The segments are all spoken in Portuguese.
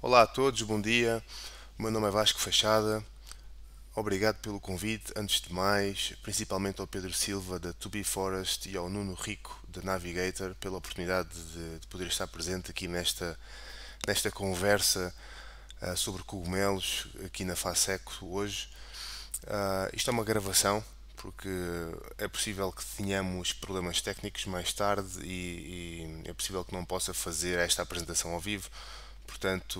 Olá a todos, bom dia. O meu nome é Vasco Fachada. Obrigado pelo convite, antes de mais, principalmente ao Pedro Silva da To Be Forest e ao Nuno Rico da Navigator pela oportunidade de, de poder estar presente aqui nesta, nesta conversa uh, sobre cogumelos aqui na Faseco hoje. Uh, isto é uma gravação, porque é possível que tenhamos problemas técnicos mais tarde e, e é possível que não possa fazer esta apresentação ao vivo Portanto,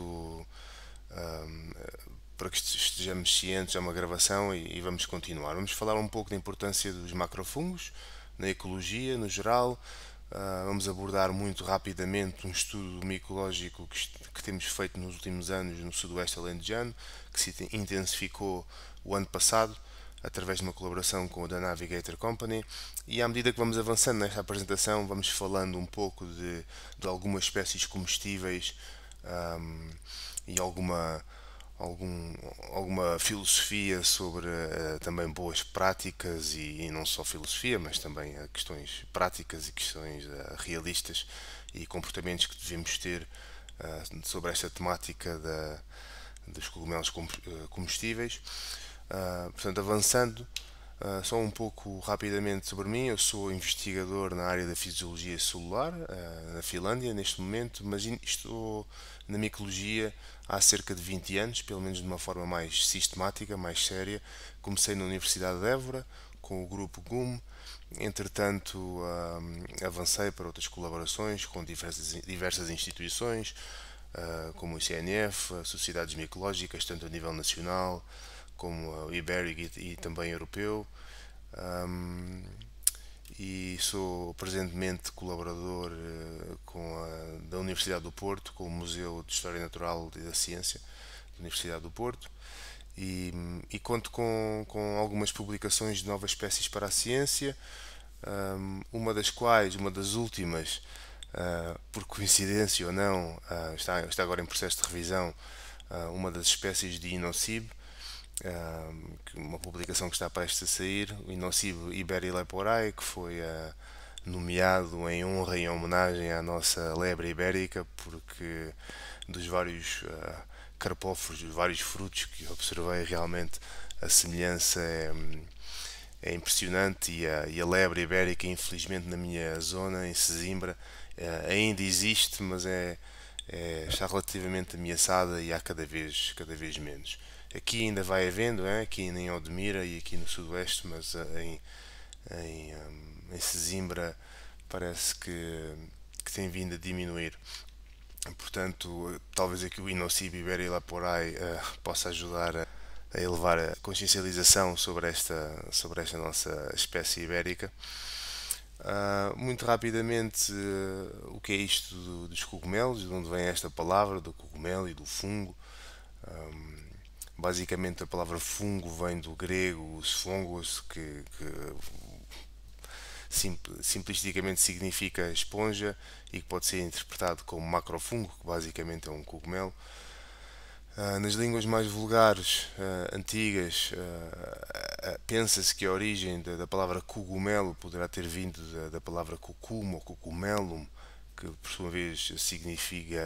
um, para que estejamos cientes, é uma gravação e, e, vamos continuar. Vamos falar um pouco da importância dos macrofungos na ecologia no geral. Uh, vamos abordar muito rapidamente um estudo micológico que, que temos feito nos últimos anos no sudoeste alentejano, que se intensificou o ano passado através de uma colaboração com a da Navigator Company e à medida que vamos avançando nesta apresentação vamos falando um pouco de, de algumas espécies comestíveis um, e alguma, algum, alguma filosofia sobre uh, também boas práticas e, e, não só filosofia, mas também uh, questões práticas e questões uh, realistas e comportamentos que devemos ter eh, sobre esta temática da, dos cogumelos comestíveis. Ah, portanto, avançando Uh, só um pouco rapidamente sobre mim, eu sou investigador na área da fisiologia celular uh, na Finlândia neste momento, mas estou na micologia há cerca de 20 anos, pelo menos de uma forma mais sistemática, mais séria. Comecei na Universidade de Évora com o grupo GUM, entretanto uh, avancei para outras colaborações com diversas, diversas instituições, como o ICNF, sociedades micológicas, tanto a nível nacional como ibérico e, e, também europeu. Um, e sou presentemente colaborador uh, com a, da Universidade do Porto, com o Museu de História Natural e da Ciência da Universidade do Porto. E, e conto com, com algumas publicações de novas espécies para a ciência, um, uma das quais, uma das últimas, uh, por coincidência ou não, uh, está, está agora em processo de revisão, ah, uma das espécies de Inocib, uma publicação que está prestes a sair, o Iberi leporae que foi ah, nomeado em honra e em homenagem à nossa lebre ibérica, porque dos vários ah, carpóforos, dos vários frutos que observei, realmente a semelhança é, é impressionante e a, e a, lebre ibérica, infelizmente, na minha zona, em Sesimbra, ah, ainda existe, mas é, é, está relativamente ameaçada e há cada vez, cada vez menos. Aqui ainda vai havendo, é? aqui em Odmira e aqui no Sudoeste, mas eh, em, em, hum, em Sesimbra parece que, que tem vindo a diminuir. Portanto, talvez aqui o Inocib Ibera Laporai uh, possa ajudar a, a, elevar a consciencialização sobre esta, sobre esta nossa espécie ibérica. Uh, muito rapidamente, uh, o que é isto do, dos cogumelos, de onde vem esta palavra, do cogumelo e do fungo. Um, Basicamente a palavra fungo vem do grego fungos, que, que simplisticamente significa esponja e que pode ser interpretado como macrofungo, que basicamente é um cogumelo. Ah, nas línguas mais vulgares, ah, antigas, ah, pensa-se que a origem da, palavra cogumelo poderá ter vindo da, palavra cucumo ou cucumelum, que por sua vez significa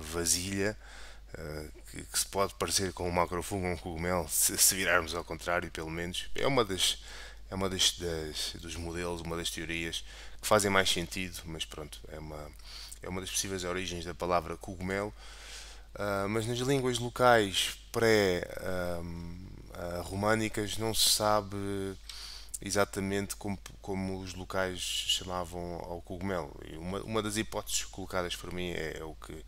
vasilha eh, que, que, se pode parecer com um macrofungo ou um cogumelo, se, se, virarmos ao contrário, pelo menos. É uma das, é uma das, das, dos modelos, uma das teorias que fazem mais sentido, mas pronto, é uma, é uma das possíveis origens da palavra cogumelo. Uh, mas nas línguas locais pré-românicas ah, não se sabe exatamente como, como os locais chamavam ao cogumelo. E uma, uma das hipóteses colocadas por mim é, é o que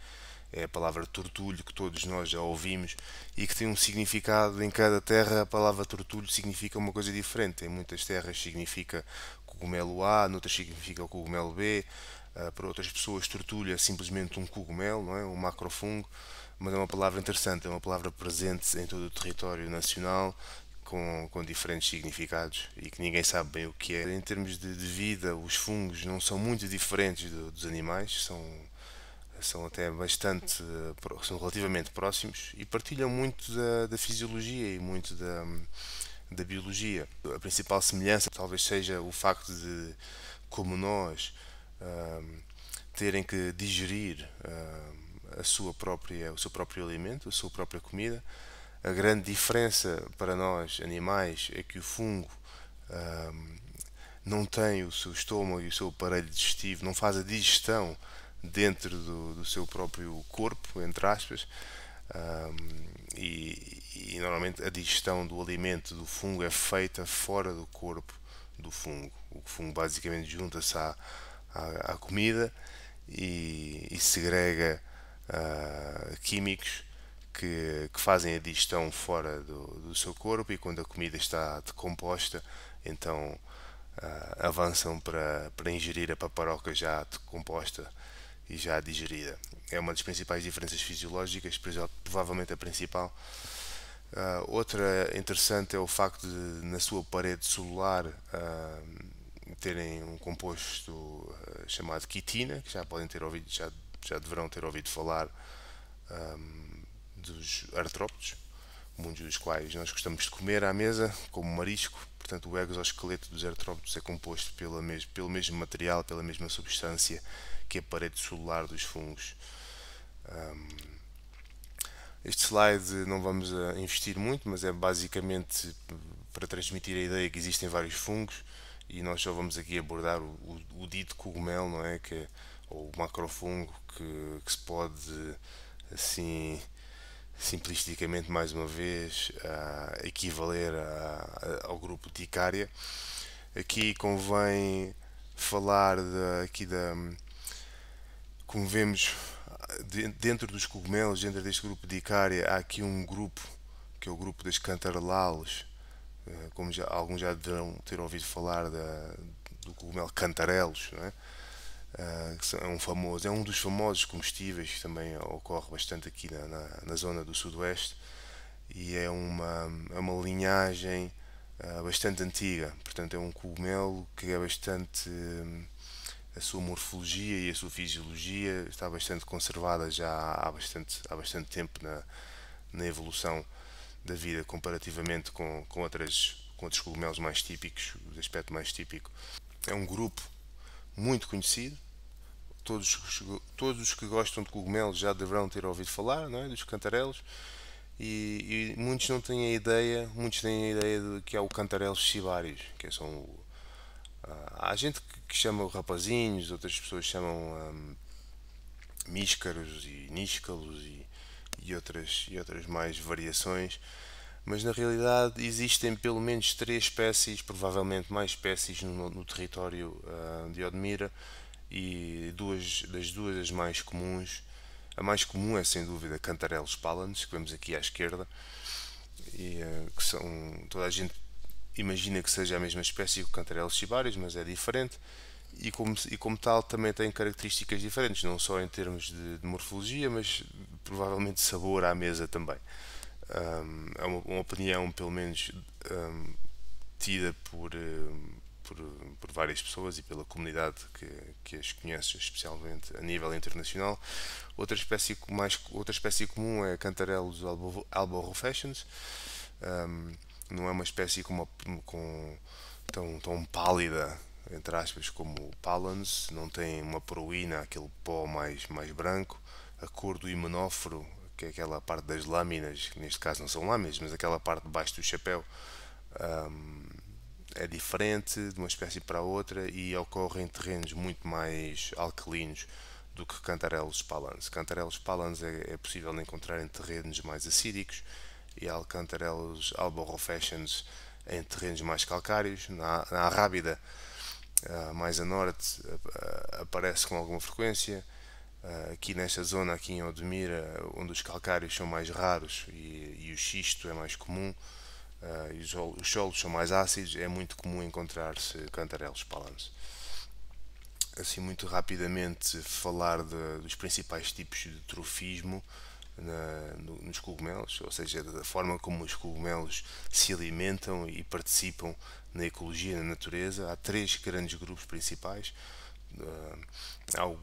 é a palavra tortulho que todos nós já ouvimos e que tem um significado em cada terra. A palavra tortulho significa uma coisa diferente. Em muitas terras significa cogumelo A, noutras significa cogumelo B. Ah, para outras pessoas, tortulho é simplesmente um cogumelo, não é? um macrofungo. Mas é uma palavra interessante, é uma palavra presente em todo o território nacional, com, com, diferentes significados e que ninguém sabe bem o que é. Em termos de, de vida, os fungos não são muito diferentes do, dos animais, são são até bastante, eh, são relativamente próximos e partilham muito da, da fisiologia e muito da, da biologia. A principal semelhança talvez seja o facto de, como nós, um, ehm, terem que digerir um, ehm, a sua própria, o seu próprio alimento, a sua própria comida. A grande diferença para nós, animais, é que o fungo um, ehm, não tem o seu estômago e o seu aparelho digestivo, não faz a digestão dentro do, do seu próprio corpo, entre aspas, um, e, e, normalmente a digestão do alimento do fungo é feita fora do corpo do fungo. O fungo basicamente junta-se à, à, à, comida e, e segrega uh, químicos que, que, fazem a digestão fora do, do, seu corpo e quando a comida está decomposta, então uh, avançam para, para ingerir a paparoca já decomposta e já digerida. É uma das principais diferenças fisiológicas, provavelmente a principal. Uh, outra interessante é o facto de, na sua parede celular, uh, terem um composto uh, chamado quitina, que já podem ter ouvido, já, já deverão ter ouvido falar um, dos artrópodes, muitos dos quais nós gostamos de comer à mesa, como marisco. Portanto, o exoesqueleto dos artrópodes é composto pela mes pelo mesmo material, pela mesma substância que é a parede celular dos fungos. Um, este slide não vamos ah, investir muito, mas é basicamente para transmitir a ideia que existem vários fungos e nós só vamos aqui abordar o, o, o dito cogumelo, não é? Que, é, ou o macrofungo que, que, se pode, assim, simplisticamente, mais uma vez, ah, equivaler a, a, ao grupo Ticária. Aqui convém falar aqui da como vemos dentro dos cogumelos, dentro deste grupo de Icária, há aqui um grupo que é o grupo das cantarelalas, eh, como já, alguns já deverão ter ouvido falar da, do cogumelo cantarelos, é? Eh, é um famoso, é um dos famosos comestíveis que também ocorre bastante aqui na, na, na zona do sudoeste e é uma, é uma linhagem eh, bastante antiga, portanto é um cogumelo que é bastante a sua morfologia e a sua fisiologia está bastante conservada já há bastante, há bastante tempo na, na evolução da vida comparativamente com, com, outras, com outros cogumelos mais típicos, de aspecto mais típico. É um grupo muito conhecido. Todos, todos os que gostam de cogumelos já deverão ter ouvido falar não é? dos cantarelos. E, e muitos não têm a ideia, muitos têm a ideia de que é o cantarelos sibários, que é são ah, há gente que chama rapazinhos, outras pessoas chamam um, míscaros e níscalos e, e, outras, e outras mais variações, mas na realidade existem pelo menos três espécies, provavelmente mais espécies no, no território uh, de Odmira e duas das duas as mais comuns. A mais comum é sem dúvida Cantarelos palans, que vemos aqui à esquerda, e, uh, que são toda a gente imagina que seja a mesma espécie que o Cantarelos chibários, mas é diferente e como, e como tal também tem características diferentes, não só em termos de, de morfologia, mas provavelmente sabor à mesa também. Um, é uma, uma, opinião, pelo menos, um, tida por, por, por, várias pessoas e pela comunidade que, que as conhece, especialmente a nível internacional. Outra espécie, mais, outra espécie comum é Cantarelos albo, albo não é uma espécie com, uma, com tão, tão pálida entre aspas como o Palance, não tem uma proína, aquele pó mais, mais branco, a cor do himenóforo, que é aquela parte das lâminas, que neste caso não são lâminas, mas aquela parte debaixo do chapéu, um, é diferente de uma espécie para a outra e ocorre em terrenos muito mais alcalinos do que Cantarelos palans. Cantarelos palans é, é possível encontrar em terrenos mais acídicos, e Alcantarelos Alborro em terrenos mais calcários. Na, na uh, mais a norte, uh, aparece com alguma frequência. Uh, aqui nesta zona, aqui em Odmira, onde os calcários são mais raros e, e o xisto é mais comum, e os, os solos são mais ácidos, é muito comum encontrar-se cantarelos palans. Assim, muito rapidamente, falar de, dos principais tipos de trofismo na, no, nos cogumelos, ou seja, da forma como os cogumelos se alimentam e participam na ecologia, na natureza. Há três grandes grupos principais. Ah,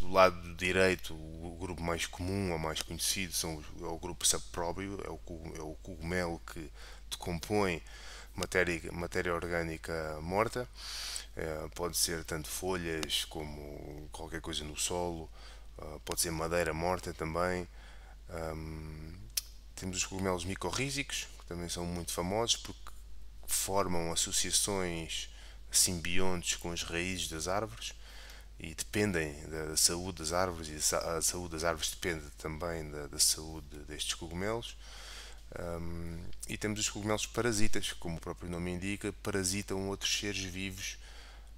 do lado direito, o grupo mais comum ou mais conhecido são, é o grupo sapróbio, é, é o cogumelo que decompõe matéria, matéria orgânica morta. É, pode ser tanto folhas como qualquer coisa no solo, ah, pode ser madeira morta também. Um, temos os cogumelos micorrízicos, que também são muito famosos porque formam associações simbiontes com as raízes das árvores e dependem da, saúde das árvores e a, saúde das árvores depende também da, da saúde destes cogumelos. Um, e temos os cogumelos parasitas, como o próprio nome indica, parasitam outros seres vivos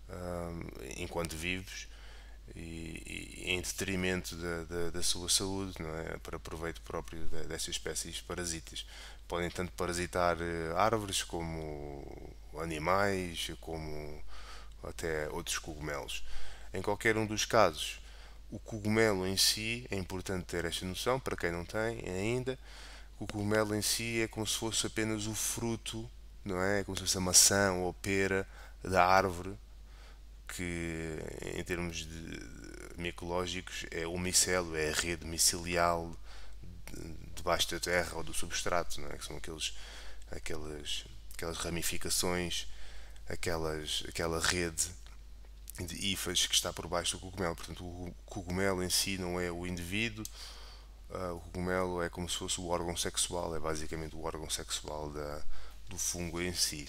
um, enquanto vivos e, e em detrimento da, da, da, sua saúde, não é? para proveito próprio dessas espécies parasitas. Podem tanto parasitar eh, árvores como animais, como até outros cogumelos. Em qualquer um dos casos, o cogumelo em si, é importante ter esta noção, para quem não tem ainda, o cogumelo em si é como se fosse apenas o fruto, não é? Como se fosse a maçã ou a pera da árvore que em termos de, micológicos é o micelo, é a rede micelial debaixo da terra ou do substrato, é? que são aqueles, aquelas, aquelas ramificações, aquelas, aquela rede de hifas que está por baixo do cogumelo. Portanto, o cogumelo em si não é o indivíduo, ah, o cogumelo é como se fosse o órgão sexual, é basicamente o órgão sexual da, do fungo em si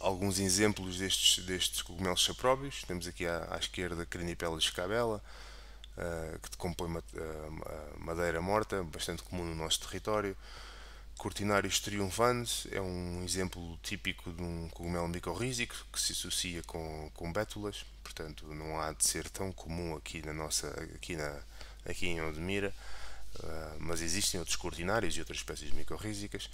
alguns exemplos destes, destes cogumelos sapróbios. Temos aqui à, à esquerda Crinipela escabela, uh, que compõe ma uh, madeira morta, bastante comum no nosso território. Cortinarius triunfantes é um exemplo típico de um cogumelo micorrízico que se associa com, com bétulas, portanto não há de ser tão comum aqui na nossa aqui na aqui em Odmira, uh, mas existem outros cortinários e outras espécies micorrízicas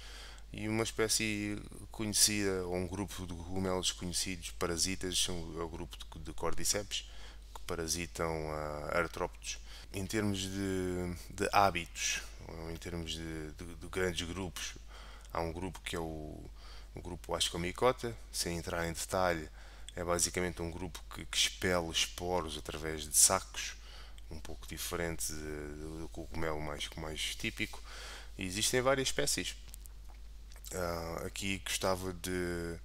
e uma espécie conhecida, ou um grupo de cogumelos conhecidos, parasitas, são é o grupo de, de cordyceps, que parasitam ah, artrópodes. Em termos de, de hábitos, em termos de, de, grandes grupos, há um grupo que é o, o grupo Ascomicota, sem entrar em detalhe, é basicamente um grupo que, que expele esporos através de sacos, um pouco diferente do cogumelo mais, mais típico. E existem várias espécies, Uh, aqui gostava de,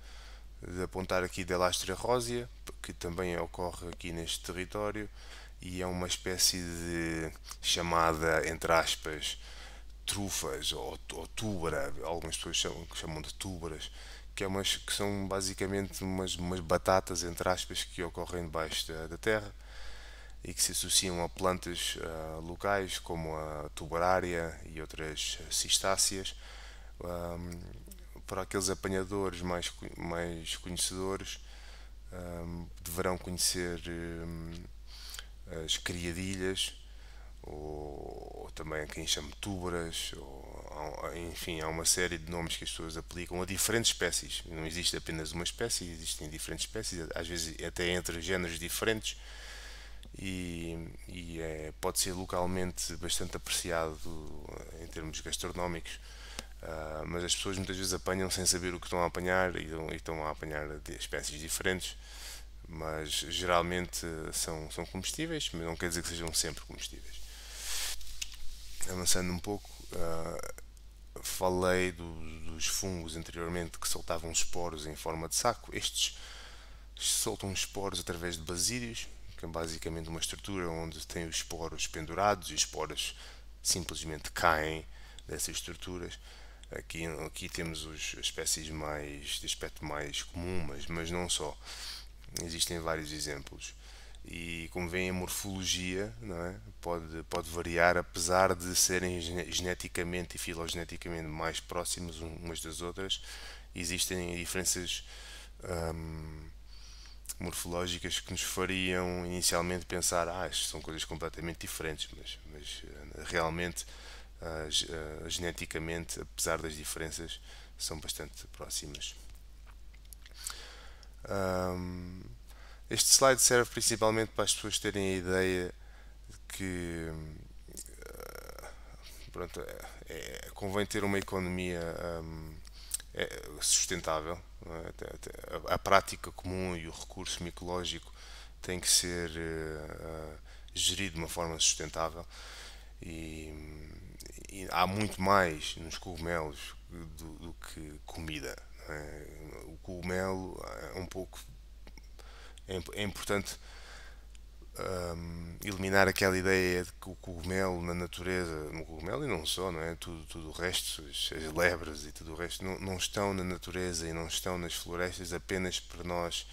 de, apontar aqui da Lastria rósea, que também ocorre aqui neste território e é uma espécie de chamada, entre aspas, trufas ou, ou tubra, algumas pessoas chamam, chamam de tubras, que, é umas, que são basicamente umas, umas batatas, entre aspas, que ocorrem debaixo da, da terra e que se associam a plantas uh, locais como a tuberária e outras ah, cistáceas um, para aqueles apanhadores mais, mais conhecedores, um, deverão conhecer um, as criadilhas, ou, ou, também quem chama tubaras, ou, enfim, há uma série de nomes que as pessoas aplicam a diferentes espécies. Não existe apenas uma espécie, existem diferentes espécies, às vezes até entre géneros diferentes, e, e é, pode ser localmente bastante apreciado eh, em termos gastronómicos. Uh, mas as pessoas muitas vezes apanham sem saber o que estão a apanhar e, e estão a apanhar espécies diferentes, mas geralmente são, são comestíveis, mas não quer dizer que sejam sempre comestíveis. Avançando um pouco, uh, falei do, dos fungos anteriormente que soltavam esporos em forma de saco. Estes soltam esporos através de basílios, que é basicamente uma estrutura onde tem os esporos pendurados e os esporos simplesmente caem dessas estruturas Aqui, aqui temos os, as espécies mais de aspecto mais comum, mas, mas não só. Existem vários exemplos. E como veem, a morfologia não é? pode, pode variar, apesar de serem geneticamente e filogeneticamente mais próximas umas das outras, existem diferenças hum, morfológicas que nos fariam inicialmente pensar ah, são coisas completamente diferentes, mas, mas eh, realmente ah, ah, geneticamente, apesar das diferenças, são bastante próximas. Um, este slide serve principalmente para as pessoas terem a ideia de que ah, pronto, é, é, convém ter uma economia um, é, sustentável. É? A, a, prática comum e o recurso micológico tem que ser uh, gerido de uma forma sustentável. E, há muito mais nos cogumelos do, do que comida. É? O cogumelo é um pouco. É, é importante um, ehm, eliminar aquela ideia de que o cogumelo na natureza, no cogumelo e não só, não é? Tudo, tudo o resto, as lebres e tudo o resto, não, não estão na natureza e não estão nas florestas apenas para nós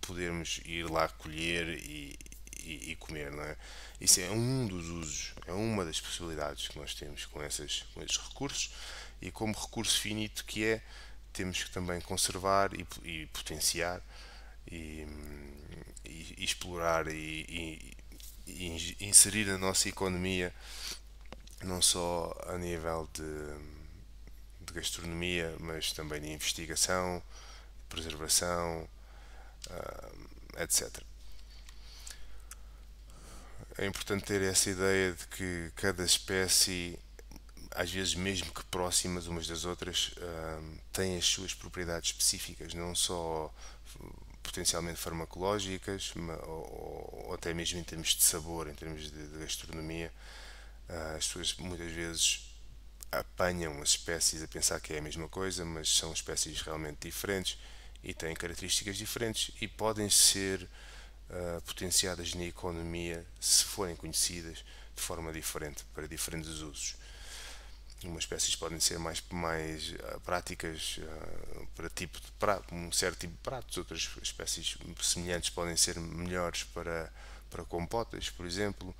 podermos ir lá colher e, e, e, comer, não é? Isso é um dos usos, é uma das possibilidades que nós temos com, essas, com esses recursos e como recurso finito que é, temos que também conservar e, e potenciar e, e explorar e, inserir na nossa economia, não só a nível de, de gastronomia, mas também de investigação, de preservação, ah, etc é importante ter essa ideia de que cada espécie, às vezes mesmo que próximas umas das outras, um, ah, tem as suas propriedades específicas, não só potencialmente farmacológicas, ou, ou até mesmo em termos de sabor, em termos de, de gastronomia. Ah, as pessoas muitas vezes apanham as espécies a pensar que é a mesma coisa, mas são espécies realmente diferentes e têm características diferentes e podem ser eh, potenciadas na economia se forem conhecidas de forma diferente, para diferentes usos. Umas espécies podem ser mais, mais uh, práticas uh, para, tipo de prato, um certo tipo de pratos, outras espécies semelhantes podem ser melhores para, para compotas, por exemplo.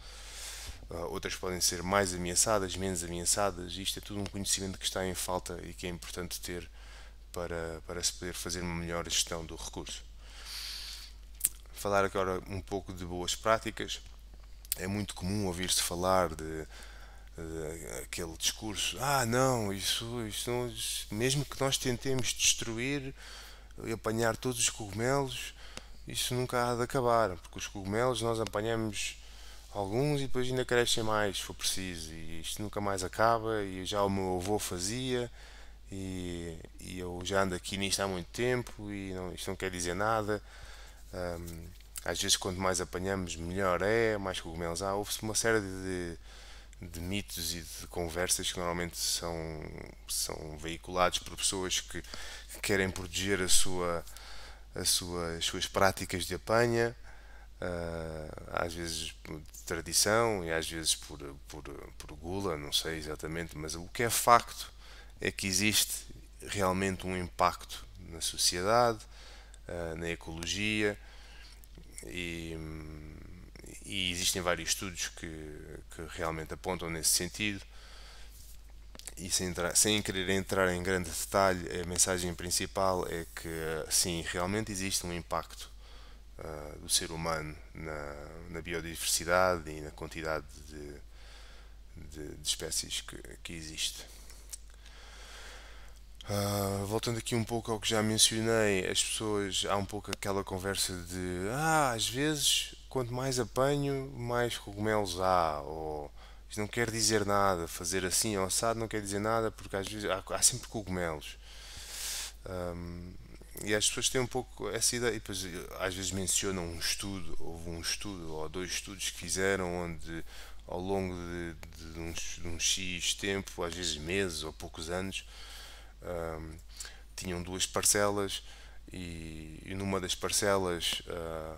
Uh, outras podem ser mais ameaçadas, menos ameaçadas. Isto é tudo um conhecimento que está em falta e que é importante ter para, para se poder fazer uma melhor gestão do recurso falar agora um pouco de boas práticas. É muito comum ouvir-se falar de, de, aquele discurso: ah, não, isso, isso não, mesmo que nós tentemos destruir e apanhar todos os cogumelos, isso nunca há de acabar, porque os cogumelos nós apanhamos alguns e depois ainda crescem mais, se for preciso, e isto nunca mais acaba. E já o meu avô fazia, e, e eu já ando aqui nisto há muito tempo, e não, isto não quer dizer nada. Um, às vezes, quanto mais apanhamos, melhor é, mais cogumelos há. Houve-se uma série de, de mitos e de conversas que normalmente são, são veiculados por pessoas que, que querem proteger a sua, a sua, as suas práticas de apanha, uh, às vezes de tradição e às vezes por, por, por gula, não sei exatamente, mas o que é facto é que existe realmente um impacto na sociedade, eh, na ecologia e, e, existem vários estudos que, que realmente apontam nesse sentido e sem, entrar, sem querer entrar em grande detalhe, a mensagem principal é que sim, realmente existe um impacto uh, do ser humano na, na, biodiversidade e na quantidade de, de, de espécies que, que existe. Uh, voltando aqui um pouco ao que já mencionei, as pessoas há um pouco aquela conversa de ah, às vezes quanto mais apanho, mais cogumelos há, ou isto não quer dizer nada, fazer assim ao assado não quer dizer nada, porque às vezes há, há sempre cogumelos. Um, e as pessoas têm um pouco essa ideia, e depois às vezes mencionam um estudo, houve um estudo ou dois estudos que fizeram onde ao longo de, de, de, de X tempo, às vezes meses ou poucos anos, um, tinham duas parcelas e, e numa das parcelas uh,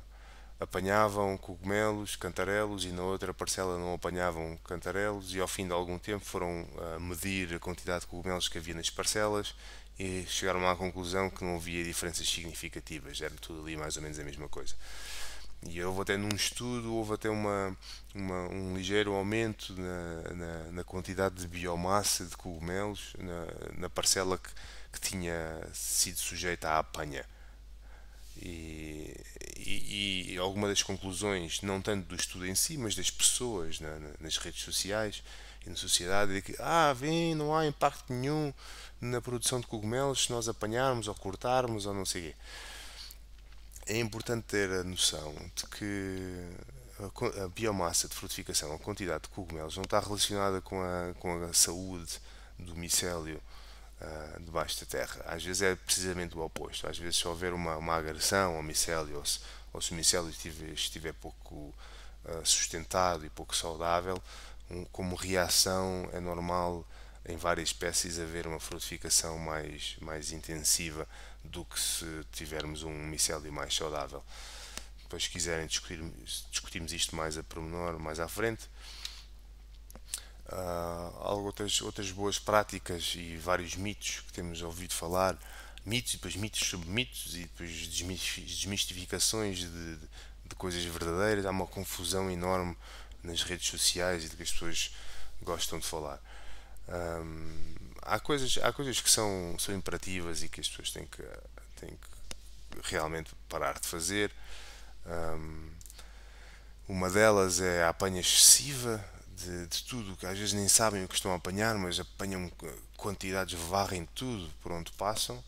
apanhavam cogumelos, cantarelos e na outra parcela não apanhavam cantarelos e ao fim de algum tempo foram uh, medir a quantidade de cogumelos que havia nas parcelas e chegaram à conclusão que não havia diferenças significativas, era tudo ali mais ou menos a mesma coisa. E houve até num estudo, houve até uma, uma um ligeiro aumento na, na, na, quantidade de biomassa de cogumelos na, na parcela que, que, tinha sido sujeita à apanha. E, e, e, alguma das conclusões, não tanto do estudo em si, mas das pessoas na, nas redes sociais e na sociedade, é que ah, vem, não há impacto nenhum na produção de cogumelos se nós apanharmos ou cortarmos ou não sei o quê é importante ter a noção de que a biomassa de frutificação, a quantidade de cogumelos, não está relacionada com a, com a saúde do micélio uh, debaixo da terra. Às vezes é precisamente o oposto. Às vezes, se houver uma, uma agressão ao micélio, ou se, ou se o micélio estiver, estiver pouco uh, sustentado e pouco saudável, um, como reação é normal em várias espécies haver uma frutificação mais, mais intensiva do que se tivermos um micélio mais saudável. Depois, se quiserem discutir, discutimos isto mais a pormenor, mais à frente. Uh, outras, outras boas práticas e vários mitos que temos ouvido falar, mitos, depois mitos sobre mitos e depois desmistificações de, de, de coisas verdadeiras. Há uma confusão enorme nas redes sociais e do que as pessoas gostam de falar há, coisas, há coisas que são, são imperativas e que as pessoas têm que, têm que realmente parar de fazer. uma delas é a apanha excessiva de, de, tudo, que às vezes nem sabem o que estão a apanhar, mas apanham quantidades, varrem tudo por onde passam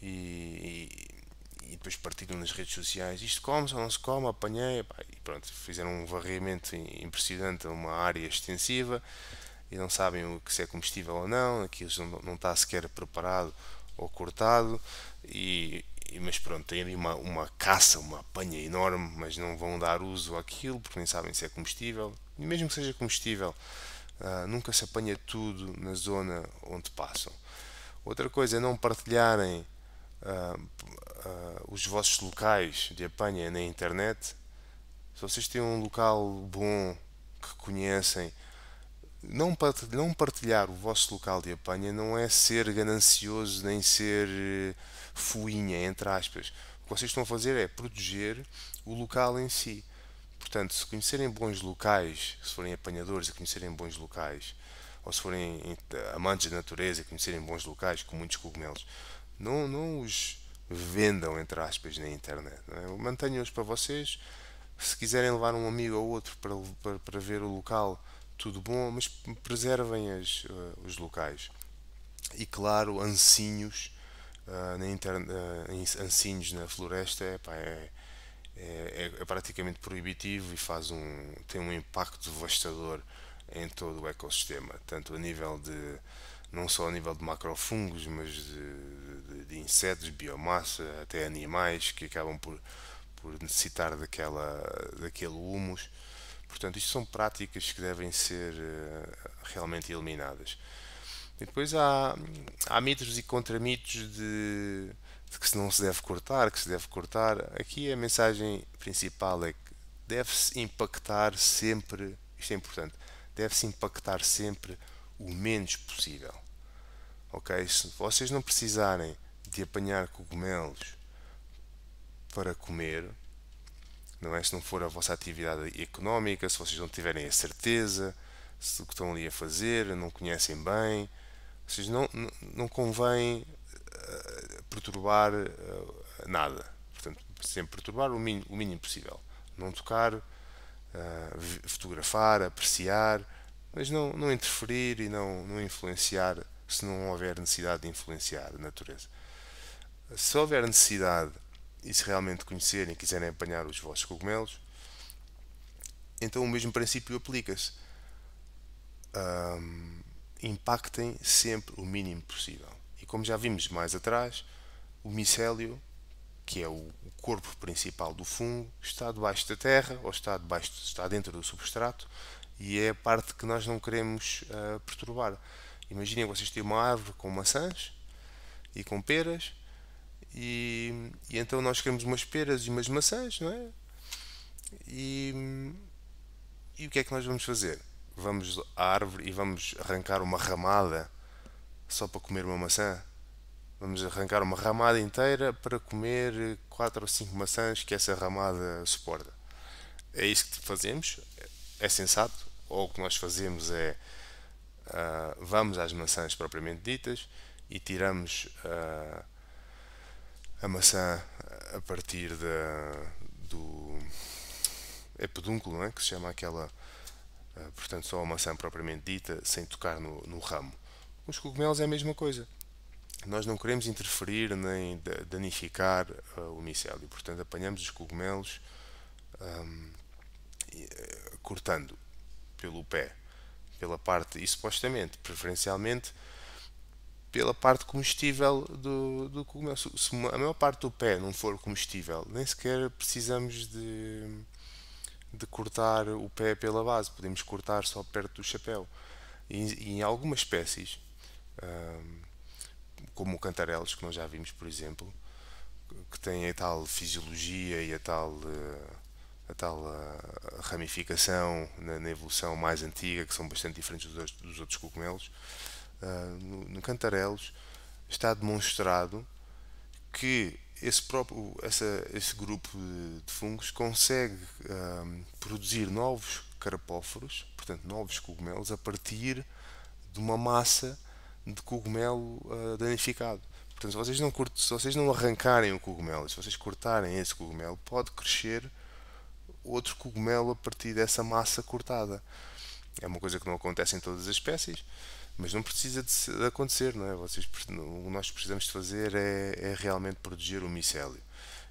e, e, e depois partilham nas redes sociais. Isto come-se ou não se come, apanhei, e pronto, fizeram um varreamento impressionante a uma área extensiva e não sabem o que se é comestível ou não, aquilo não, está sequer preparado ou cortado, e, e mas pronto, tem ali uma, uma caça, uma apanha enorme, mas não vão dar uso àquilo porque nem sabem se é comestível, e mesmo que seja comestível, uh, ah, nunca se apanha tudo na zona onde passam. Outra coisa é não partilharem uh, uh, os vossos locais de apanha na internet. Se vocês têm um local bom que conhecem, não partilhar, não partilhar o vosso local de apanha não é ser ganancioso nem ser eh, fuinha, entre aspas. O que vocês estão a fazer é proteger o local em si. Portanto, se conhecerem bons locais, se forem apanhadores e conhecerem bons locais, ou se forem eh, amantes da natureza e conhecerem bons locais com muitos cogumelos, não, não os vendam, entre aspas, na internet. É? Mantenham-os para vocês. Se quiserem levar um amigo ou outro para, para, para ver o local, tudo bom, mas preservem as, eh, os locais. E claro, ancinhos, eh, na eh, ancinhos na floresta é, é, é, é, praticamente proibitivo e faz um, tem um impacto devastador em todo o ecossistema, tanto a nível de não só a nível de macrofungos, mas de, de, de insetos, biomassa, até animais que acabam por, por necessitar daquela, daquele humus. Portanto, isto são práticas que devem ser eh, realmente eliminadas. E depois há, há mitos e contramitos de, de que se não se deve cortar, que se deve cortar. Aqui a mensagem principal é que deve-se impactar sempre, isto é importante, deve-se impactar sempre o menos possível. Ok? Se vocês não precisarem de apanhar cogumelos para comer, não é? Se não for a vossa atividade económica, se vocês não tiverem a certeza se que estão ali a fazer, não conhecem bem, vocês não, não convém uh, perturbar uh, nada. Portanto, sempre perturbar o mínimo, o mínimo possível. Não tocar, uh, fotografar, apreciar, mas não, não interferir e não, não influenciar se não houver necessidade de influenciar a natureza. Se houver necessidade e se realmente conhecerem e quiserem apanhar os vossos cogumelos, então o mesmo princípio aplica-se. Um, impactem sempre o mínimo possível. E como já vimos mais atrás, o micélio, que é o corpo principal do fungo, está debaixo da terra ou está, debaixo, está dentro do substrato e é a parte que nós não queremos uh, perturbar. Imaginem vocês têm uma árvore com maçãs e com peras e, e, então nós queremos umas peras e umas maçãs, não é? E, e o que é que nós vamos fazer? Vamos à árvore e vamos arrancar uma ramada só para comer uma maçã? Vamos arrancar uma ramada inteira para comer quatro ou cinco maçãs que essa ramada suporta. É isso que fazemos? É sensato? Ou o que nós fazemos é uh, vamos às maçãs propriamente ditas e tiramos. Uh, a maçã a partir da, do. É pedúnculo, não é? Que se chama aquela. Eh, portanto, só a maçã propriamente dita, sem tocar no, no ramo. Os cogumelos é a mesma coisa. Nós não queremos interferir nem danificar uh, o micélio. Portanto, apanhamos os cogumelos um, ehm, eh, cortando pelo pé, pela parte, e supostamente, preferencialmente, pela parte comestível do, do cogumelo. Se a maior parte do pé não for comestível, nem sequer precisamos de, de cortar o pé pela base, podemos cortar só perto do chapéu. E, em algumas espécies, como o cantarelos, que nós já vimos, por exemplo, que tem a tal fisiologia e a tal, eh, a tal a eh, ramificação na, na, evolução mais antiga, que são bastante diferentes dos, dos outros cogumelos, uh, no, no Cantarelos, está demonstrado que esse, próprio, essa, esse grupo de, de fungos consegue ah, produzir novos carapóforos, portanto, novos cogumelos, a partir de uma massa de cogumelo uh, danificado. Portanto, se vocês, não curtem, se vocês não arrancarem o cogumelo, se vocês cortarem esse cogumelo, pode crescer outro cogumelo a partir dessa massa cortada. É uma coisa que não acontece em todas as espécies, mas não precisa de acontecer, não é? Vocês, o que nós precisamos de fazer é, é realmente proteger o micélio.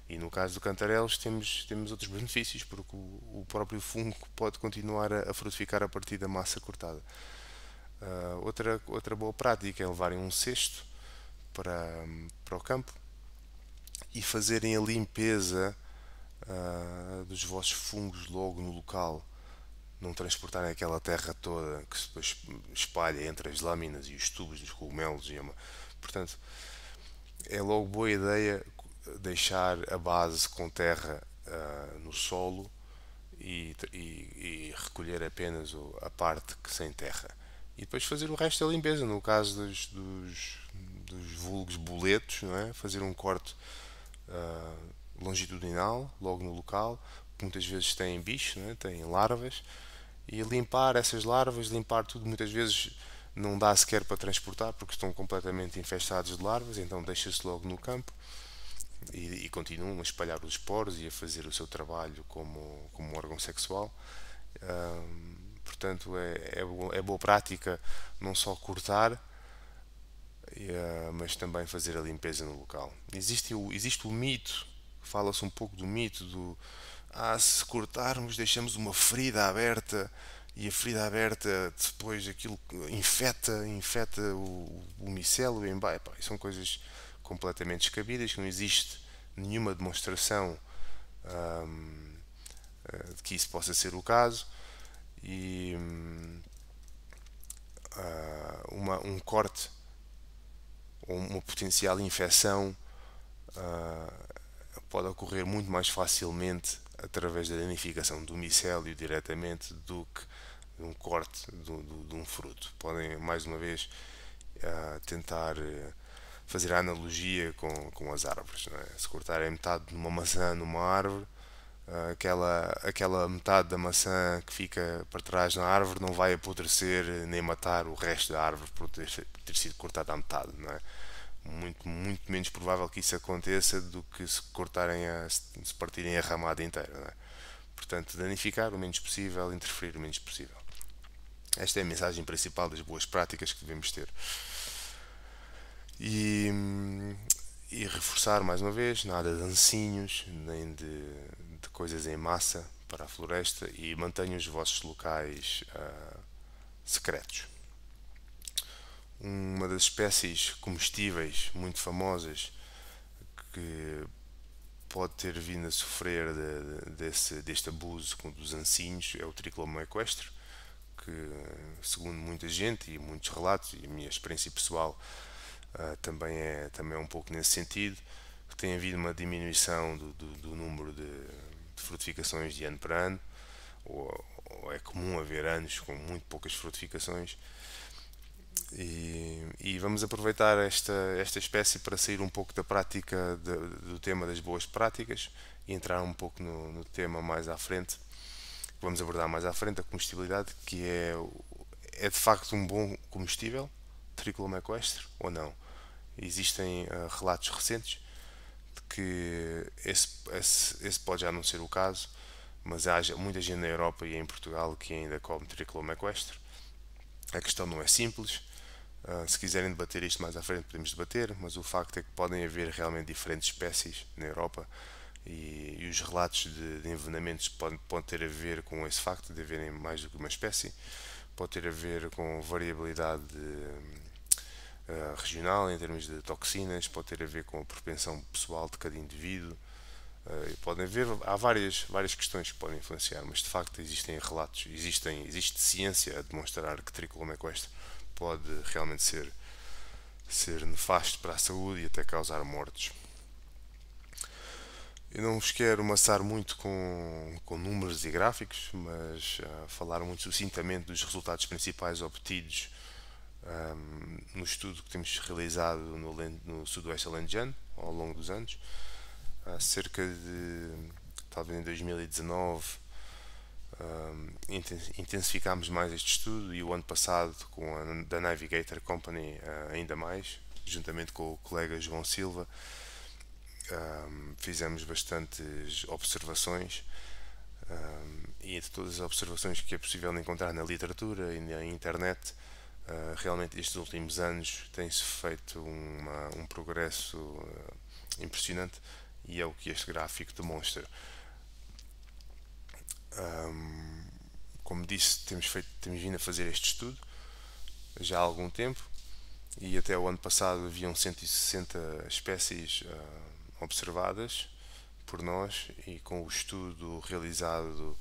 E no caso do cantarelos temos, temos outros benefícios, porque o, o próprio fungo pode continuar a, a, frutificar a partir da massa cortada. Uh, outra, outra boa prática é levarem um cesto para, para o campo e fazerem a limpeza uh, dos vossos fungos logo no local não transportarem aquela terra toda que se depois espalha entre as lâminas e os tubos dos cogumelos. E é uma... Portanto, é logo boa ideia deixar a base com terra uh, no solo e, e, e, recolher apenas a parte que sem terra. E depois fazer o resto da limpeza, no caso dos, dos, dos vulgos boletos, não é? fazer um corte uh, longitudinal logo no local. Muitas vezes têm bicho, não é? têm larvas e limpar essas larvas, limpar tudo, muitas vezes não dá sequer para transportar porque estão completamente infestados de larvas, então deixa-se logo no campo e, e, continuam a espalhar os esporos e a fazer o seu trabalho como, como órgão sexual. portanto, é, é, é, boa prática não só cortar, e, uh, mas também fazer a limpeza no local. Existe o, existe o mito, fala-se um pouco do mito do ah, se cortarmos, deixamos uma ferida aberta e a ferida aberta depois aquilo infeta, infeta o, o micelo e embaixo. São coisas completamente descabidas, que não existe nenhuma demonstração hum, eh, de que isso possa ser o caso. E hum, ah, uma, um corte ou uma potencial infecção ah, pode ocorrer muito mais facilmente através da danificação do micélio diretamente do que um corte de, de um fruto. Podem, mais uma vez, uh, tentar uh, fazer a analogia com, com as árvores. É? Se cortarem metade de uma maçã numa árvore, uh, aquela, aquela metade da maçã que fica para trás na árvore não vai apodrecer nem matar o resto da árvore por ter, por ter sido cortada à metade. Não é? muito, muito menos provável que isso aconteça do que se cortarem, a, se partirem a ramada inteira. É? Portanto, danificar o menos possível, interferir o menos possível. Esta é a mensagem principal das boas práticas que devemos ter. E, e reforçar mais uma vez, nada de ancinhos, nem de, de coisas em massa para a floresta e mantenham os vossos locais uh, secretos uma das espécies comestíveis muito famosas que pode ter vindo a sofrer de, de, desse, deste abuso dos ancinhos é o tricloma equestre, que segundo muita gente e muitos relatos e a minha experiência pessoal uh, também, é, também é um pouco nesse sentido, que tem havido uma diminuição do, do, do número de, de, frutificações de ano para ano, ou, ou é comum haver anos com muito poucas frutificações, e, e, vamos aproveitar esta, esta espécie para sair um pouco da prática de, do tema das boas práticas e entrar um pouco no, no, tema mais à frente, que vamos abordar mais à frente, a comestibilidade, que é, é de facto um bom comestível, triculum equestre, ou não. Existem uh, relatos recentes de que esse, esse, esse, pode já não ser o caso, mas há muita gente na Europa e em Portugal que ainda come triculum equestre a questão não é simples. Uh, se quiserem debater isto mais à frente, podemos debater, mas o facto é que podem haver realmente diferentes espécies na Europa e, e os relatos de, de envenenamentos podem, podem, ter a ver com esse facto de haverem mais do que uma espécie, pode ter a ver com variabilidade uh, regional em termos de toxinas, pode ter a ver com a propensão pessoal de cada indivíduo eh, e podem ver, há várias, várias questões que podem influenciar, mas de facto existem relatos, existem, existe ciência a demonstrar que tricoloma equestre pode realmente ser, ser nefasto para a saúde e até causar mortes. Eu não vos quero amassar muito com, com números e gráficos, mas uh, falar muito sucintamente dos resultados principais obtidos um, ehm, no estudo que temos realizado no, no sudoeste alentejano ao longo dos anos há cerca de talvez em 2019 um, intensificámos mais este estudo e o ano passado com a da Navigator Company uh, ainda mais, juntamente com o colega João Silva, um, fizemos bastantes observações um, e entre todas as observações que é possível encontrar na literatura e na internet, uh, realmente estes últimos anos tem-se feito uma, um progresso uh, impressionante e é o que este gráfico demonstra. Um, como disse, temos, feito, temos vindo a fazer este estudo já há algum tempo e até o ano passado haviam 160 espécies uh, observadas por nós e com o estudo realizado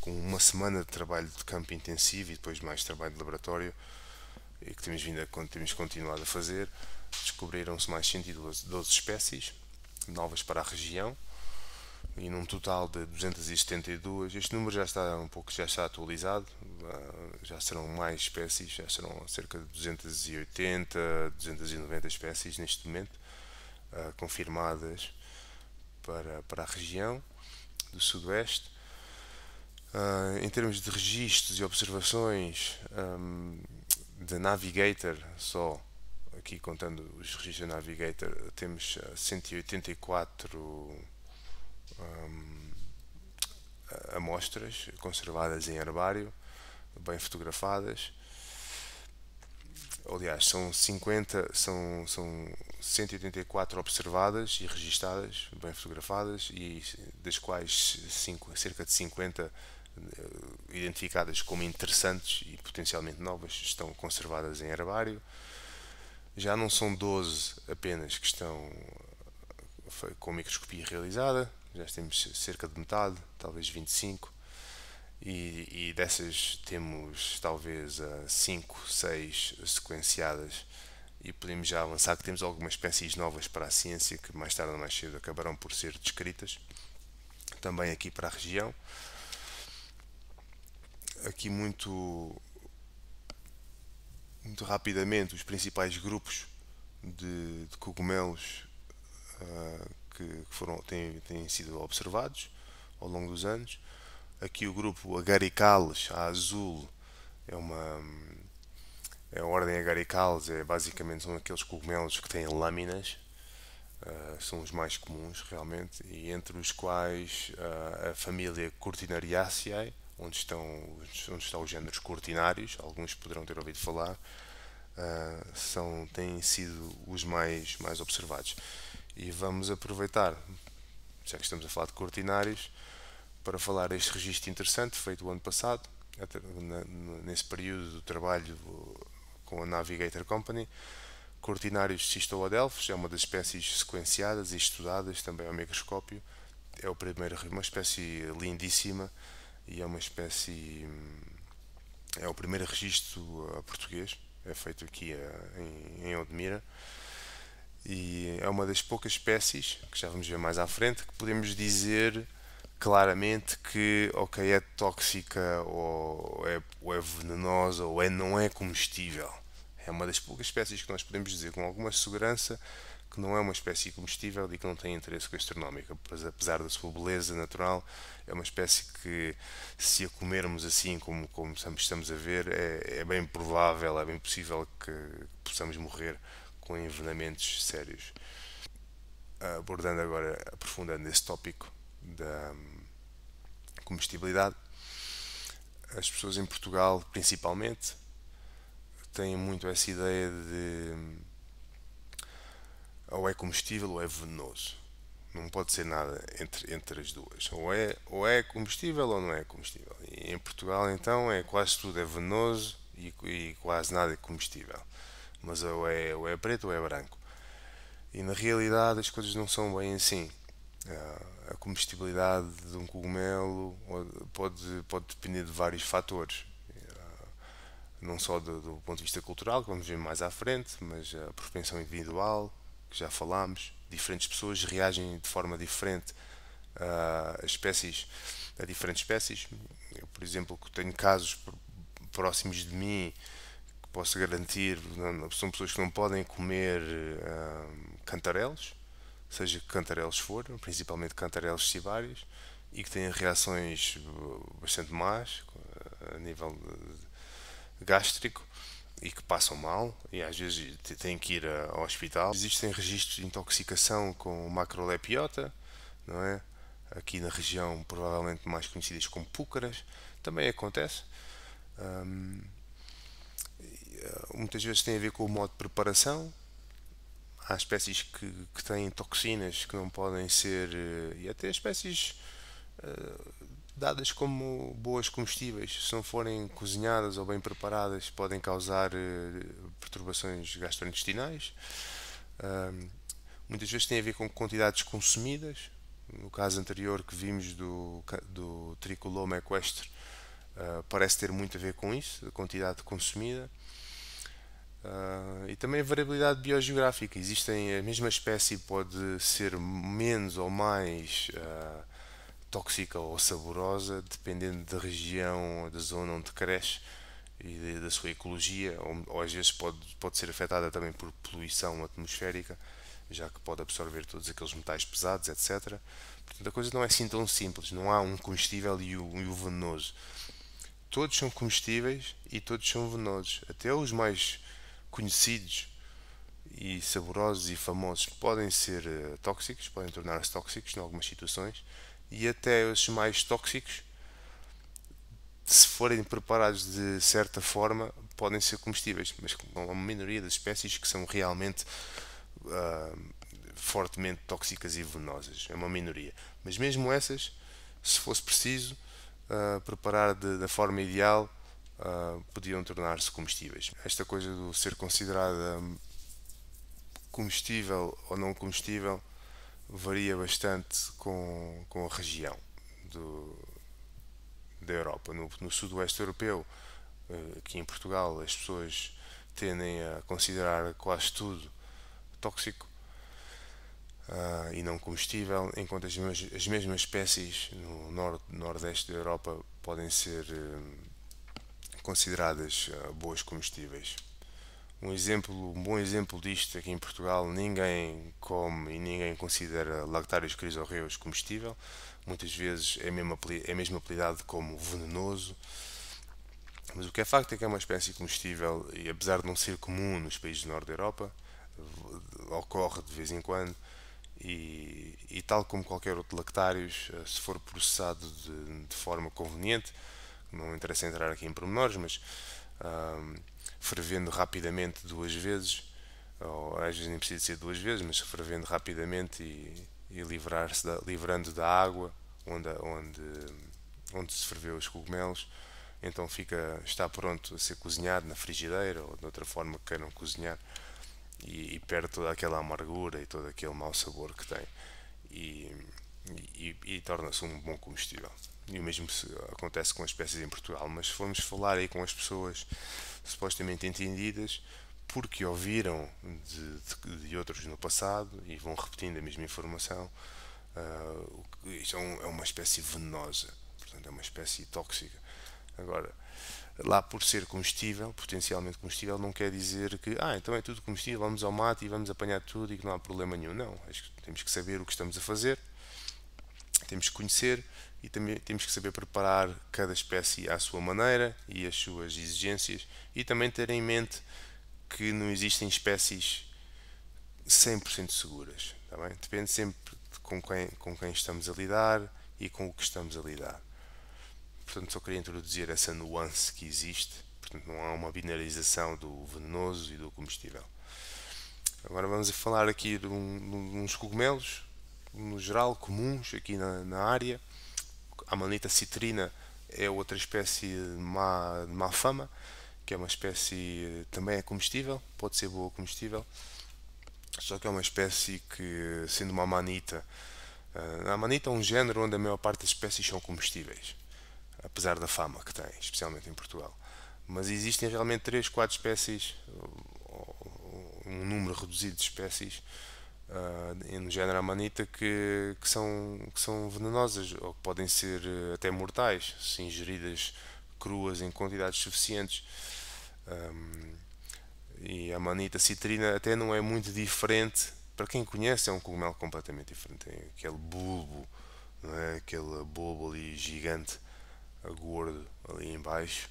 com uma semana de trabalho de campo intensivo e depois mais trabalho de laboratório e que temos vindo a, temos continuado a fazer descobriram-se mais 112 espécies novas para a região e num total de 272. Este número já está um pouco já está atualizado, ah, já serão mais espécies, já serão cerca de 280, 290 espécies neste momento ah, confirmadas para, para a região do Sudoeste. Ah, em termos de registros e observações de Navigator, só aqui contando os registros da Navigator, temos 184 eh, um, amostras conservadas em herbário, bem fotografadas. Aliás, são 50, são, são 184 observadas e registadas, bem fotografadas, e das quais cinco cerca de 50 eh, identificadas como interessantes e potencialmente novas, estão conservadas em herbário já não são 12 apenas que estão com microscopia realizada, já temos cerca de metade, talvez 25, e, e dessas temos talvez 5, 6 sequenciadas e podemos já avançar que temos algumas espécies novas para a ciência que mais tarde ou mais cedo acabarão por ser descritas também aqui para a região aqui muito muito rapidamente os principais grupos de, de cogumelos uh, que, que, foram, têm, têm sido observados ao longo dos anos. Aqui o grupo Agaricales, a azul, é uma é a ordem Agaricales, é, basicamente são aqueles cogumelos que têm lâminas, uh, são os mais comuns realmente, e entre os quais uh, a família Cortinariaceae, onde estão, onde estão os géneros cortinários, alguns poderão ter ouvido falar, uh, são, têm sido os mais, mais observados. E vamos aproveitar, já que estamos a falar de cortinários, para falar deste registro interessante feito o ano passado, nesse período do trabalho com a Navigator Company. Cortinários cistoadelfos é uma das espécies sequenciadas e estudadas também ao microscópio. É o primeiro, uma espécie lindíssima, e é uma espécie. É o primeiro registro a uh, português, é feito aqui a, uh, em, em Odmira e é uma das poucas espécies que já vamos ver mais à frente que podemos dizer claramente que ok é tóxica ou é, ou é venenosa ou é não é comestível é uma das poucas espécies que nós podemos dizer com alguma segurança que não é uma espécie comestível e que não tem interesse gastronómico, apesar da sua beleza natural, é uma espécie que, se a comermos assim como, como estamos a ver, é, é bem provável, é bem possível que possamos morrer com envenenamentos sérios. Abordando agora, aprofundando esse tópico da hum, comestibilidade, as pessoas em Portugal, principalmente, têm muito essa ideia de hum, ou é comestível ou é venoso, Não pode ser nada entre, entre as duas. Ou é, ou é comestível ou não é comestível. E em Portugal, então, é quase tudo é venoso e, e quase nada é comestível. Mas ou é, ou é preto ou é branco. E na realidade as coisas não são bem assim. Ah, a comestibilidade de um cogumelo pode, pode depender de vários fatores. Ah, não só do, do ponto de vista cultural, que vamos ver mais à frente, mas a propensão individual, que já falámos, diferentes pessoas reagem de forma diferente a espécies, a diferentes espécies. Eu, por exemplo, que tenho casos próximos de mim que posso garantir, são pessoas que não podem comer hum, cantarelos, seja que cantarelos foram, principalmente cantarelos cibários, e que têm reações hum, bastante más a nível gástrico e que passam mal e às vezes têm que ir ao hospital. Existem registros de intoxicação com macrolepiota, não é? Aqui na região provavelmente mais conhecidas como púcaras, também acontece. Hum, eh, muitas vezes tem a ver com o modo de preparação. Há espécies que, que têm toxinas que não podem ser, eh, e até espécies uh, dadas como boas comestíveis, se não forem cozinhadas ou bem preparadas, podem causar eh, perturbações gastrointestinais. Muitas vezes tem a ver com quantidades consumidas. No caso anterior que vimos do, do tricoloma equestre, ah, parece ter muito a ver com isso, a quantidade consumida. Uh, e também a variabilidade biogeográfica. Existem, a mesma espécie pode ser menos ou mais uh, tóxica ou saborosa, dependendo da região, da zona onde cresce e da sua ecologia, ou, ou, às vezes pode, pode ser afetada também por poluição atmosférica, já que pode absorver todos aqueles metais pesados, etc. Portanto, a coisa não é assim tão simples, não há um comestível e o, e o venenoso. Todos são comestíveis e todos são venenosos, até os mais conhecidos e saborosos e famosos podem ser eh, tóxicos, podem tornar-se tóxicos em algumas situações, e até os mais tóxicos, se forem preparados de certa forma, podem ser comestíveis, mas há uma minoria das espécies que são realmente uh, fortemente tóxicas e venenosas. É uma minoria. Mas mesmo essas, se fosse preciso, uh, preparar de, da forma ideal, uh, podiam tornar-se comestíveis. Esta coisa do ser considerada comestível ou não comestível varia bastante com, com a região do, da Europa. No, no sudoeste europeu, eh, aqui em Portugal, as pessoas tendem a considerar quase tudo tóxico uh, e não comestível, enquanto as mesmas, as mesmas espécies no nor, nordeste da Europa podem ser uh, consideradas uh, boas comestíveis. Um exemplo, um bom exemplo disto aqui em Portugal, ninguém come e ninguém considera lactários crisorreus comestível. Muitas vezes é mesmo, é mesmo apelidado como venenoso. Mas o que é facto é que é uma espécie comestível e apesar de não ser comum nos países do norte da Europa, ocorre de vez em quando e, e tal como qualquer outro lactários, eh, se for processado de, de, forma conveniente, não interessa entrar aqui em pormenores, mas fervendo rapidamente duas vezes, ou às vezes nem precisa ser duas vezes, mas fervendo rapidamente e, e livrar-se livrando da água onde, onde, onde se ferveu os cogumelos. Então fica, está pronto a ser cozinhado na frigideira ou de outra forma que queiram cozinhar e, e perde toda aquela amargura e todo aquele mau sabor que tem e, e, e torna-se um bom combustível e o mesmo acontece com as peças em Portugal, mas formos falar aí com as pessoas supostamente entendidas porque ouviram de, de, de outros no passado e vão repetindo a mesma informação. Uh, isto é, um, é, uma espécie venenosa, portanto, é uma espécie tóxica. Agora, lá por ser comestível, potencialmente comestível, não quer dizer que, ah, então é tudo comestível, vamos ao mato e vamos apanhar tudo e que não há problema nenhum. Não, acho que temos que saber o que estamos a fazer, temos que conhecer, e também temos que saber preparar cada espécie à sua maneira e as suas exigências e também ter em mente que não existem espécies 100% seguras. Tá bem? Depende sempre de com, quem, com quem estamos a lidar e com o que estamos a lidar. Portanto, só queria introduzir essa nuance que existe. Portanto, não há uma binarização do venenoso e do comestível. Agora vamos falar aqui de, um, de uns cogumelos, no geral, comuns aqui na, na área a manita citrina é outra espécie de má, de má fama, que é uma espécie também é comestível, pode ser boa comestível, só que é uma espécie que, sendo uma manita, eh, a manita é um género onde a maior parte das espécies são comestíveis, apesar da fama que tem, especialmente em Portugal. Mas existem realmente 3, 4 espécies, um número reduzido de espécies, uh, ah, no género amanita que, que, são, que são venenosas ou que podem ser eh, até mortais se ingeridas cruas em quantidades suficientes. Um, ah, e a amanita citrina até não é muito diferente, para quem conhece, é um cogumelo completamente diferente. Tem aquele bulbo, não é? aquele bulbo ali gigante, gordo ali embaixo.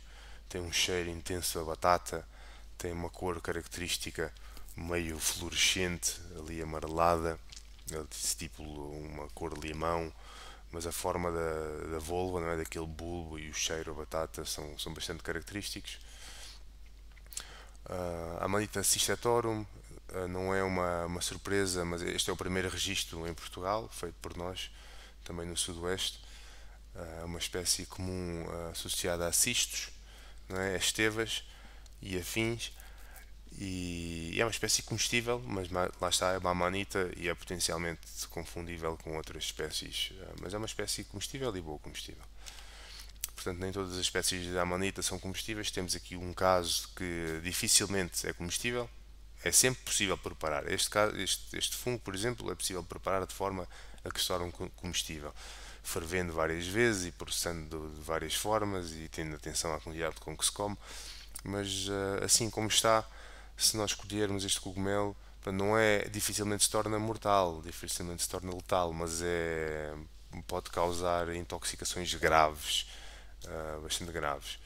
Tem um cheiro intenso a batata, tem uma cor característica meio fluorescente, ali amarelada, desse tipo uma cor limão, mas a forma da, da volva, não é? daquele bulbo e o cheiro a batata são, são bastante característicos. Uh, a Manita Cistatorum uh, ah, não é uma, uma surpresa, mas este é o primeiro registro em Portugal, feito por nós, também no Sudoeste. É uma espécie comum associada a cistos, não é? a estevas e afins. E, é uma espécie comestível, mas lá está, é uma manita e é potencialmente confundível com outras espécies. Eh, mas é uma espécie comestível e boa comestível. Portanto, nem todas as espécies de amanita são comestíveis. Temos aqui um caso que dificilmente é comestível. É sempre possível preparar. Este, caso, este, este fungo, por exemplo, é possível preparar de forma a que se torne um comestível fervendo várias vezes e processando de várias formas e tendo atenção à quantidade com que se come, mas eh, assim como está, se nós colhermos este cogumelo, não é dificilmente se torna mortal, dificilmente se torna letal, mas é pode causar intoxicações graves, uh, bastante graves.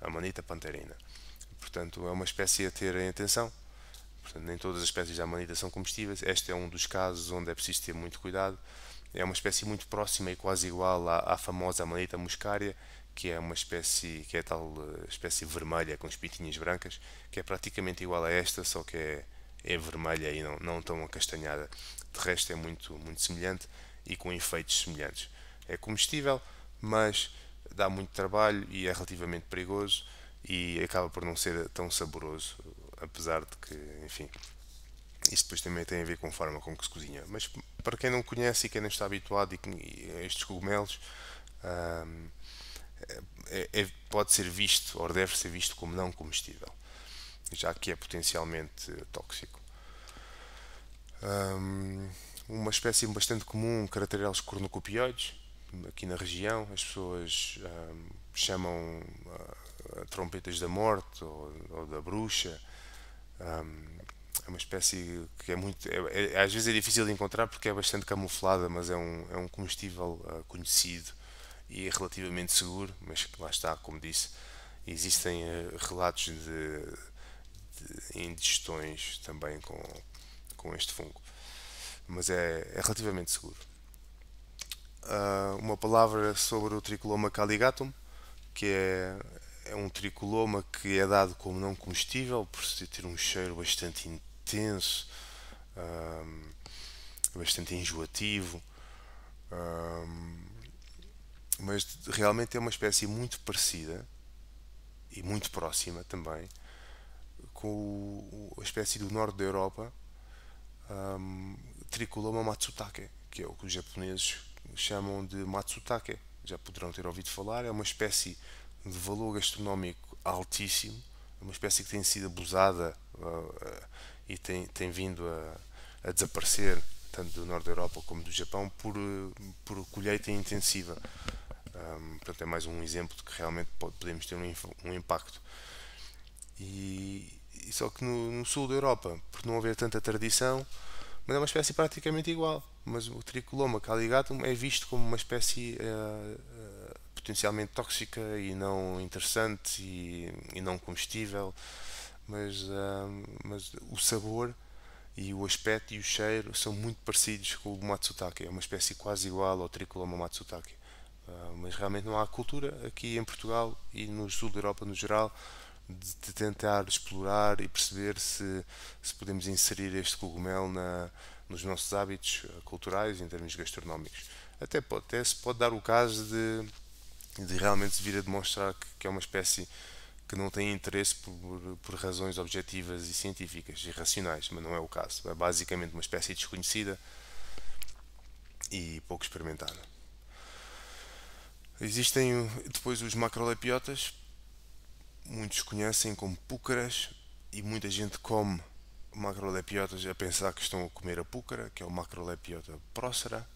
A manita panterina. Portanto, é uma espécie a ter em atenção. Portanto, nem todas as espécies de manita são comestíveis. Este é um dos casos onde é preciso ter muito cuidado. É uma espécie muito próxima e quase igual à, à famosa manita muscária, que é uma espécie, que é tal eh, espécie vermelha com espinhas brancas, que é praticamente igual a esta, só que é, é vermelha e não, não tão acastanhada. De resto é muito, muito semelhante e com efeitos semelhantes. É comestível, mas dá muito trabalho e é relativamente perigoso e acaba por não ser tão saboroso, apesar de que, enfim, isso depois também tem a ver com a forma com que se cozinha. Mas para quem não conhece e quem não está habituado a estes cogumelos, hum, é, é, pode ser visto ou deve ser visto como não comestível, já que é potencialmente tóxico. Um, uma espécie bastante comum, caracterelos cornucopioides, aqui na região, as pessoas um, chamam uh, trompetas da morte ou, ou da bruxa. Um, é uma espécie que é muito. É, é, às vezes é difícil de encontrar porque é bastante camuflada, mas é um, é um comestível uh, conhecido e é relativamente seguro, mas lá está, como disse, existem eh, relatos de, de indigestões também com, com este fungo. Mas é, é relativamente seguro. Uh, uma palavra sobre o tricoloma caligatum, que é, é um tricoloma que é dado como não comestível por ter um cheiro bastante intenso, uh, bastante enjoativo. Uh, mas realmente é uma espécie muito parecida e muito próxima também com a espécie do norte da Europa um, Tricoloma matsutake, que é o que os japoneses chamam de matsutake. Já poderão ter ouvido falar, é uma espécie de valor gastronómico altíssimo, é uma espécie que tem sido abusada uh, uh, e tem, tem vindo a, a, desaparecer, tanto do norte da Europa como do Japão, por, eh, por colheita intensiva. Um, portanto, é mais um exemplo de que realmente pode, podemos ter um, um impacto. E, e, só que no, no, sul da Europa, por não haver tanta tradição, mas é uma espécie praticamente igual. Mas o Tricoloma caligatum é visto como uma espécie uh, uh, potencialmente tóxica e não interessante e, e não comestível, mas, uh, mas o sabor e o aspecto e o cheiro são muito parecidos com o Matsutake, é uma espécie quase igual ao Tricoloma Matsutake. Ah, mas realmente não há cultura aqui em Portugal e no sul da Europa no geral de, tentar explorar e perceber se, se podemos inserir este cogumelo na, nos nossos hábitos ah, culturais em termos gastronómicos. Até, pode, até se pode dar o caso de, de realmente vir a demonstrar que, que é uma espécie que não tem interesse por, por razões objetivas e científicas e racionais, mas não é o caso. É basicamente uma espécie desconhecida e pouco experimentada. Existem depois os macrolepiotas, muitos conhecem como púcaras e muita gente come macrolepiotas a pensar que estão a comer a púcara, que é o macrolepiota prócera.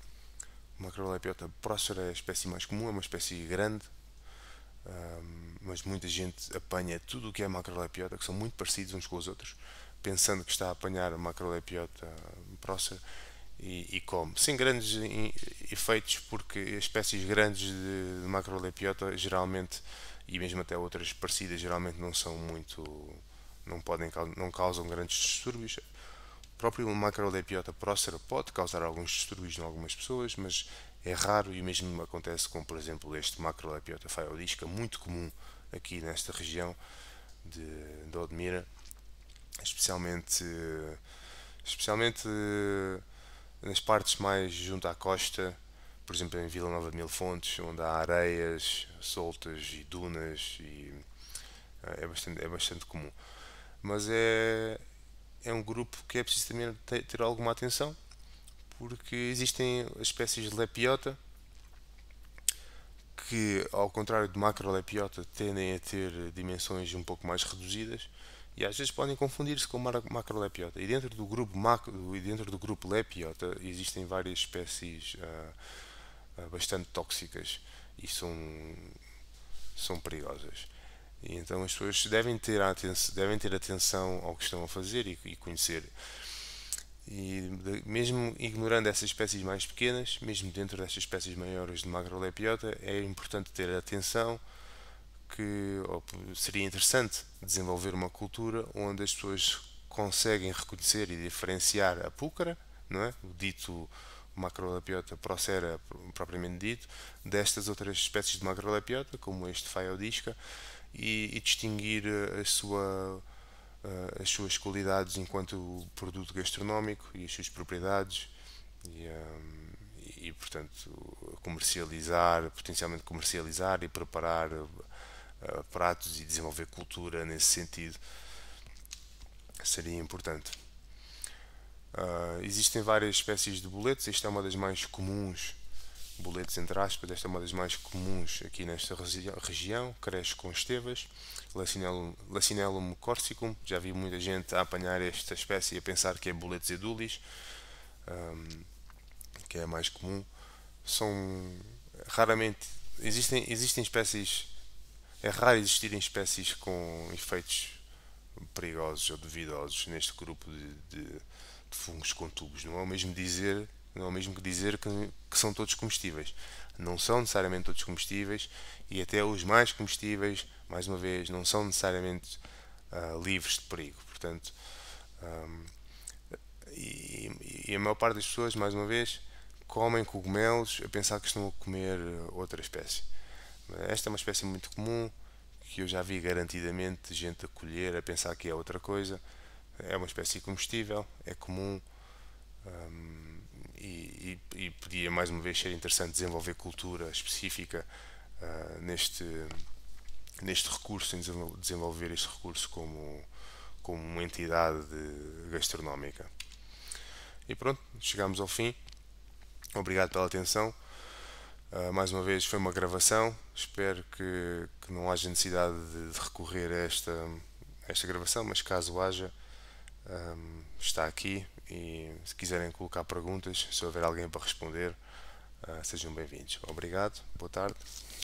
O macrolepiota prócera é a espécie mais comum, é uma espécie grande, mas muita gente apanha tudo o que é macrolepiota, que são muito parecidos uns com os outros, pensando que está a apanhar a macrolepiota prócera e, e come. Sem grandes efeitos, porque espécies grandes de, de macrolepiota geralmente, e mesmo até outras parecidas, geralmente não são muito. não, podem, não causam grandes distúrbios. O próprio macrolepiota prócera pode causar alguns distúrbios em algumas pessoas, mas é raro e mesmo acontece com, por exemplo, este macrolepiota faiodisca, muito comum aqui nesta região de, de Odmira, especialmente, especialmente nas partes mais junto à costa, por exemplo em Vila Nova de Mil Fontes, onde há areias soltas e dunas e eh, é bastante, é bastante comum. Mas é, é um grupo que é preciso também ter, ter alguma atenção, porque existem espécies de lepiota, que, ao contrário de macrolepiota, tendem a ter dimensões um pouco mais reduzidas e às vezes podem confundir-se com macrolepiota. E dentro do grupo macro, e dentro do grupo lepiota existem várias espécies uh, bastante tóxicas e são são perigosas. E então as pessoas devem ter, atenção, devem ter atenção ao que estão a fazer e, e conhecer. E de, mesmo ignorando essas espécies mais pequenas, mesmo dentro destas espécies maiores de macrolepiota, é importante ter atenção que seria interessante desenvolver uma cultura onde as pessoas conseguem reconhecer e diferenciar a púcara, não é? o dito macrolapiota procera propriamente dito, destas outras espécies de macrolapiota, como este faiodisca, e, e distinguir eh, a sua, eh, as suas qualidades enquanto produto gastronómico e as suas propriedades. E, um, ehm, e portanto comercializar, potencialmente comercializar e preparar eh, pratos e desenvolver cultura nesse sentido seria importante. Uh, existem várias espécies de boletos, esta é uma das mais comuns, boletos entre aspas, esta é uma das mais comuns aqui nesta regi região, cresce com estevas, Lacinellum, Lacinellum corsicum, já vi muita gente a apanhar esta espécie e a pensar que é boletos edulis, um, ehm, que é a mais comum, são raramente, existem, existem espécies é raro existirem espécies com efeitos perigosos ou duvidosos neste grupo de, de, de fungos com tubos. Não é o mesmo dizer, não é o mesmo que dizer que, que são todos comestíveis. Não são necessariamente todos comestíveis e até os mais comestíveis, mais uma vez, não são necessariamente uh, livres de perigo. Portanto, um, e, e a maior parte das pessoas, mais uma vez, comem cogumelos a pensar que estão a comer outra espécie. Esta é uma espécie muito comum que eu já vi garantidamente gente a colher a pensar que é outra coisa. É uma espécie comestível, é comum hum, e, e, e, podia mais uma vez ser interessante desenvolver cultura específica uh, neste, neste recurso, em desenvolver este recurso como, como uma entidade gastronómica. E pronto, chegamos ao fim. Obrigado pela atenção. Uh, mais uma vez foi uma gravação, espero que, que não haja necessidade de, de recorrer a esta, esta gravação, mas caso haja, um, está aqui e se quiserem colocar perguntas, se houver alguém para responder, uh, sejam bem-vindos. Obrigado, boa tarde.